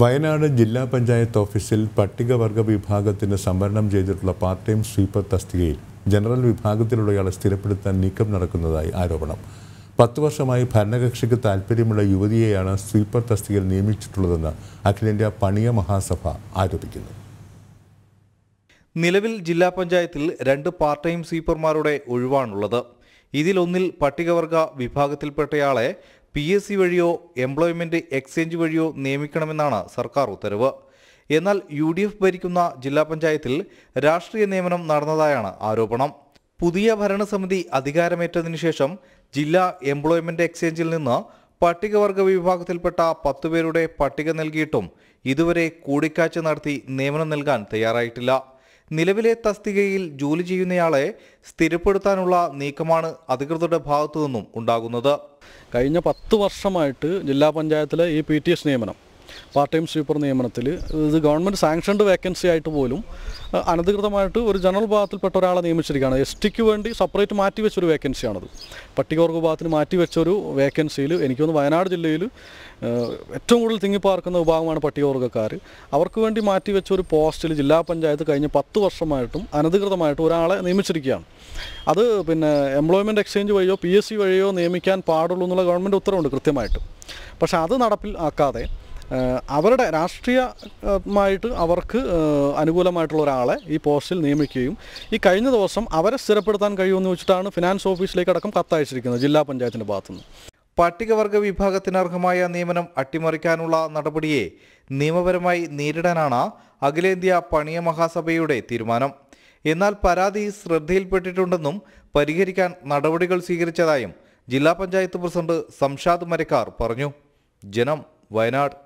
വയനാട് ജില്ലാ പഞ്ചായത്ത് ഓഫീസിൽ പട്ടികവർഗ വിഭാഗത്തിന് സംവരണം ചെയ്തിട്ടുള്ള പാർട്ട് ടൈം സ്വീപ്പർ തസ്തികയിൽ ജനറൽ വിഭാഗത്തിലുള്ളയാളെ സ്ഥിരപ്പെടുത്താൻ നീക്കം നടക്കുന്നതായി ആരോപണം പത്തു വർഷമായി ഭരണകക്ഷിക്ക് താൽപ്പര്യമുള്ള യുവതിയെയാണ് സ്വീപ്പർ തസ്തികയിൽ നിയമിച്ചിട്ടുള്ളതെന്ന് അഖിലേന്ത്യാ പണിയ മഹാസഭ ആരോപിക്കുന്നു നിലവിൽ ജില്ലാ പഞ്ചായത്തിൽ രണ്ട് പാർട്ട് ടൈം സ്വീപ്പർമാരുടെ ഒഴിവാണുള്ളത് ഇതിലൊന്നിൽ പട്ടികവർഗ വിഭാഗത്തിൽപ്പെട്ടയാളെ പി എസ് സി വഴിയോ എംപ്ലോയ്മെന്റ് എക്സ്ചേഞ്ച് വഴിയോ നിയമിക്കണമെന്നാണ് സർക്കാർ ഉത്തരവ് എന്നാൽ യു ഡി എഫ് ഭരിക്കുന്ന ജില്ലാ പഞ്ചായത്തിൽ രാഷ്ട്രീയ നിയമനം നടന്നതായാണ് ആരോപണം പുതിയ ഭരണസമിതി അധികാരമേറ്റതിനു ശേഷം ജില്ലാ എംപ്ലോയ്മെന്റ് എക്സ്ചേഞ്ചിൽ നിന്ന് പട്ടികവർഗ വിഭാഗത്തിൽപ്പെട്ട പത്തുപേരുടെ പട്ടിക നൽകിയിട്ടും ഇതുവരെ കൂടിക്കാഴ്ച നടത്തി നിയമനം നൽകാൻ തയ്യാറായിട്ടില്ല നിലവിലെ തസ്തികയിൽ ജോലി ചെയ്യുന്നയാളെ സ്ഥിരപ്പെടുത്താനുള്ള നീക്കമാണ് അധികൃതരുടെ ഭാഗത്തു നിന്നും ഉണ്ടാകുന്നത് കഴിഞ്ഞ പത്ത് വർഷമായിട്ട് ജില്ലാ പഞ്ചായത്തിലെ ഈ പി ടി എസ് നിയമനം പാർട്ട് ടൈം സ്വീപ്പർ നിയമനത്തിൽ ഇത് ഗവൺമെൻറ് സാങ്ഷൻഡ് വേക്കൻസി ആയിട്ട് പോലും അനധികൃതമായിട്ട് ഒരു ജനറൽ വിഭാഗത്തിൽപ്പെട്ട ഒരാളെ നിയമിച്ചിരിക്കുകയാണ് എസ് ടിക്ക് വേണ്ടി സെപ്പറേറ്റ് മാറ്റി വെച്ചൊരു വേക്കൻസിയാണത് പട്ടികവർഗ വിഭാഗത്തിന് മാറ്റി വെച്ചൊരു വേക്കൻസിയിൽ എനിക്കൊന്ന് വയനാട് ജില്ലയിൽ ഏറ്റവും കൂടുതൽ തിങ്ങിപ്പാർക്കുന്ന വിഭാഗമാണ് പട്ടികവർഗ്ഗക്കാർ അവർക്ക് വേണ്ടി മാറ്റി വെച്ച ഒരു പോസ്റ്റിൽ ജില്ലാ പഞ്ചായത്ത് കഴിഞ്ഞ് പത്ത് വർഷമായിട്ടും അനധികൃതമായിട്ട് ഒരാളെ നിയമിച്ചിരിക്കുകയാണ് അത് പിന്നെ എംപ്ലോയ്മെൻ്റ് എക്സ്ചേഞ്ച് വഴിയോ പി എസ് സി വഴിയോ നിയമിക്കാൻ പാടുള്ളൂ എന്നുള്ള ഗവൺമെൻറ് ഉത്തരവുണ്ട് കൃത്യമായിട്ട് പക്ഷേ അത് നടപ്പിൽ ആക്കാതെ അവരുടെ രാഷ്ട്രീയമായിട്ട് അവർക്ക് അനുകൂലമായിട്ടുള്ള ഒരാളെ ഈ പോസ്റ്റിൽ നിയമിക്കുകയും ഈ കഴിഞ്ഞ ദിവസം അവരെ സ്ഥിരപ്പെടുത്താൻ കഴിയുമെന്ന് വെച്ചിട്ടാണ് ഫിനാൻസ് ഓഫീസിലേക്ക് അടക്കം കത്തയച്ചിരിക്കുന്നത് ജില്ലാ പഞ്ചായത്തിൻ്റെ ഭാഗത്തുനിന്ന് പട്ടികവർഗ വിഭാഗത്തിന് അർഹമായ നിയമനം അട്ടിമറിക്കാനുള്ള നടപടിയെ നിയമപരമായി നേരിടാനാണ് അഖിലേന്ത്യാ പണിയ മഹാസഭയുടെ തീരുമാനം എന്നാൽ പരാതി ശ്രദ്ധയിൽപ്പെട്ടിട്ടുണ്ടെന്നും പരിഹരിക്കാൻ നടപടികൾ സ്വീകരിച്ചതായും ജില്ലാ പഞ്ചായത്ത് പ്രസിഡന്റ് സംഷാദ് മരക്കാർ പറഞ്ഞു ജനം വയനാട്